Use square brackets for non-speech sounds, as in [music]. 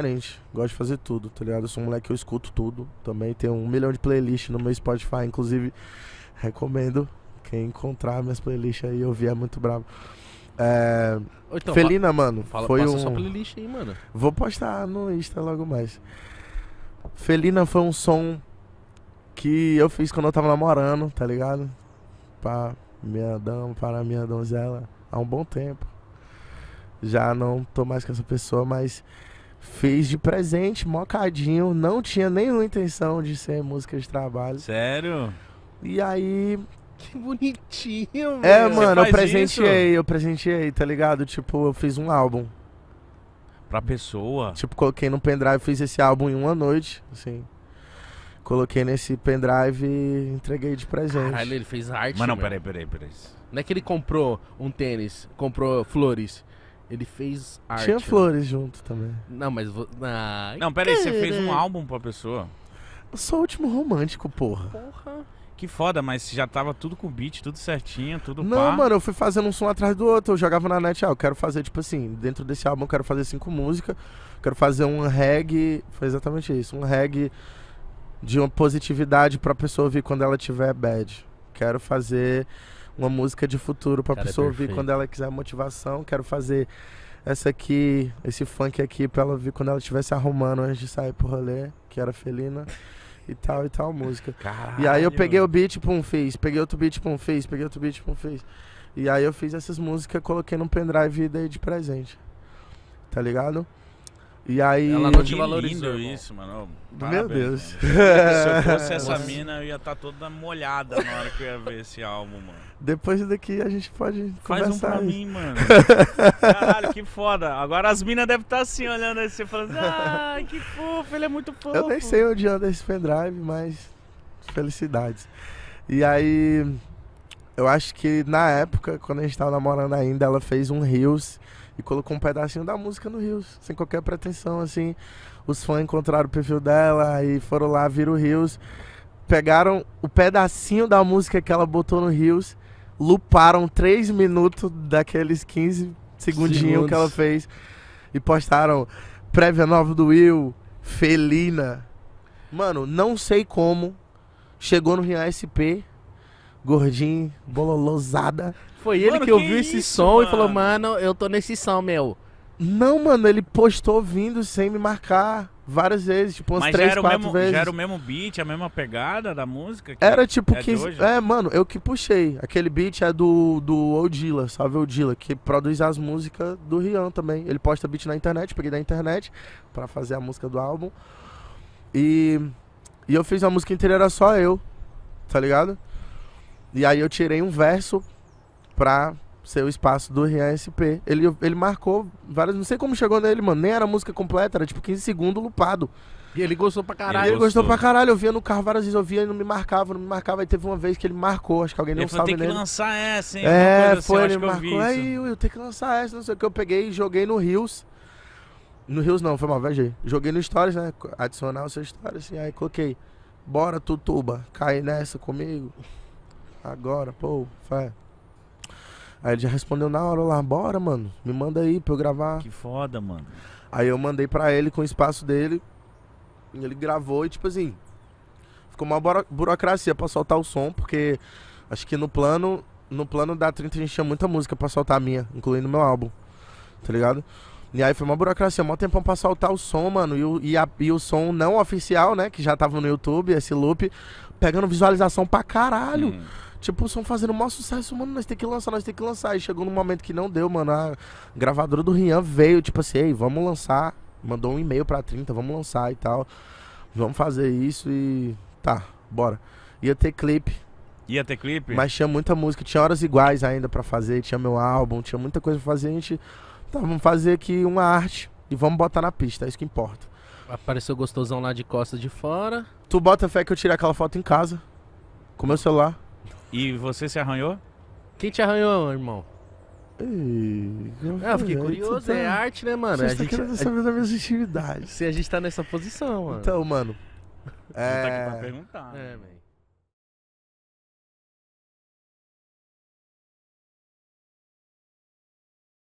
diferente. Gosto de fazer tudo, tá ligado? Eu sou um moleque que eu escuto tudo. Também tenho um milhão de playlists no meu Spotify, inclusive recomendo quem encontrar minhas playlists aí ouvir, é muito brabo. É... Então, Felina, mano. Fala, foi passa um... sua playlist aí, mano. Vou postar no Insta logo mais. Felina foi um som que eu fiz quando eu tava namorando, tá ligado? Pra minha dama, para minha donzela, há um bom tempo. Já não tô mais com essa pessoa, mas Fiz de presente, mocadinho. Não tinha nenhuma intenção de ser música de trabalho. Sério? E aí. Que bonitinho, É, mano, eu presenteei, isso? eu presenteei, tá ligado? Tipo, eu fiz um álbum. Pra pessoa? Tipo, coloquei no pendrive, fiz esse álbum em uma noite, assim. Coloquei nesse pendrive e entreguei de presente. Caralho, ele fez arte. Mas não, mano. peraí, peraí, peraí. Não é que ele comprou um tênis, comprou flores. Ele fez arte. Tinha né? flores né? junto também. Não, mas. Ah, não, peraí, você fez um álbum pra pessoa. Eu sou o último romântico, porra. Porra. Que foda, mas já tava tudo com beat, tudo certinho, tudo Não, pá. mano, eu fui fazendo um som atrás do outro. Eu jogava na net, ah, eu quero fazer, tipo assim, dentro desse álbum eu quero fazer cinco músicas. Quero fazer um reggae. Foi exatamente isso. Um reggae de uma positividade pra pessoa ouvir quando ela tiver bad. Quero fazer uma música de futuro para é pessoa é ouvir quando ela quiser motivação. Quero fazer essa aqui, esse funk aqui para ela ouvir quando ela estiver se arrumando antes de sair pro rolê, que era felina. e tal e tal música. Caralho. E aí eu peguei o beat, pum, fiz. Peguei outro beat, pum, fiz. Peguei outro beat, pum, fiz. E aí eu fiz essas músicas, coloquei num pendrive e dei de presente. Tá ligado? E aí. Ela não te valorizou isso, mano. Parabéns, Meu Deus. Mano. Se eu [laughs] fosse essa mina, eu ia estar tá toda molhada na hora que eu ia ver esse álbum, mano. Depois daqui a gente pode. Faz um pra aí. mim, mano. [laughs] Caralho, que foda. Agora as minas devem estar tá assim olhando esse falando assim, ai, ah, que fofo, ele é muito fofo. Eu nem sei onde anda esse pendrive, mas. Felicidades. E aí. Eu acho que na época, quando a gente tava namorando ainda, ela fez um Reels e colocou um pedacinho da música no Rios, sem qualquer pretensão, assim. Os fãs encontraram o perfil dela e foram lá, viram o Rios, pegaram o pedacinho da música que ela botou no Rios, luparam três minutos daqueles 15 segundinhos Segundos. que ela fez e postaram prévia nova do Will, Felina. Mano, não sei como chegou no Rio SP gordinho, bololosada. Foi ele mano, que ouviu que esse isso, som mano? e falou, mano, eu tô nesse som, meu. Não, mano, ele postou vindo sem me marcar várias vezes, tipo umas Mas três, quatro mesmo, vezes. era o mesmo beat, a mesma pegada da música? era tipo é que. É, mano, eu que puxei. Aquele beat é do, do Odila, salve Odila, que produz as músicas do Rian também. Ele posta beat na internet, peguei da internet para fazer a música do álbum. E, e eu fiz a música inteira, era só eu, tá ligado? E aí eu tirei um verso pra ser o espaço do RSP. Ele, ele marcou várias. Não sei como chegou nele, mano. Nem era música completa, era tipo 15 segundos lupado. E ele gostou pra caralho. Ele, gostou pra caralho. Eu via no carro várias vezes, eu via e não me marcava, não me marcava. Aí teve uma vez que ele marcou, acho que alguém deu um salve nele. Eu que lançar essa, hein? É, assim, foi, assim, ele marcou. Aí eu, eu tenho que lançar essa, não sei o que. Eu peguei e joguei no Rios. No Rios não, foi mal, viajei. Joguei no Stories, né? Adicionar o seu Stories, assim. Aí coloquei. Bora, Tutuba, cai nessa comigo agora, pô, fé. Aí ele já respondeu na hora lá, bora, mano, me manda aí pra eu gravar. Que foda, mano. Aí eu mandei pra ele com o espaço dele. E ele gravou e, tipo assim, ficou uma burocracia pra soltar o som, porque acho que no plano, no plano da 30 a gente tinha muita música pra soltar a minha, incluindo meu álbum. Tá ligado? E aí foi uma burocracia, mó tempão pra soltar o som, mano. E o, e, a, e o som não oficial, né? Que já tava no YouTube, esse loop, pegando visualização pra caralho. Hum. Tipo, o som fazendo o maior sucesso, mano. Nós tem que lançar, nós tem que lançar. E chegou num momento que não deu, mano. A gravadora do Rian veio, tipo assim, ei, vamos lançar. Mandou um e-mail pra 30, vamos lançar e tal. Vamos fazer isso e. Tá, bora. Ia ter clipe. Ia ter clipe? Mas tinha muita música, tinha horas iguais ainda para fazer, tinha meu álbum, tinha muita coisa pra fazer. A gente Tá, vamos fazer aqui uma arte e vamos botar na pista, é isso que importa. Apareceu gostosão lá de costas de fora. Tu bota fé que eu tirei aquela foto em casa, com meu celular. E você se arranhou? Quem te arranhou, irmão? Ei, eu ah, fiquei curioso, tá... é arte, né, mano? Você tá gente... querendo saber a... da minha intimidade. Se a gente tá nessa posição, mano. Então, mano. é... tá aqui é pra perguntar. Né? É, velho.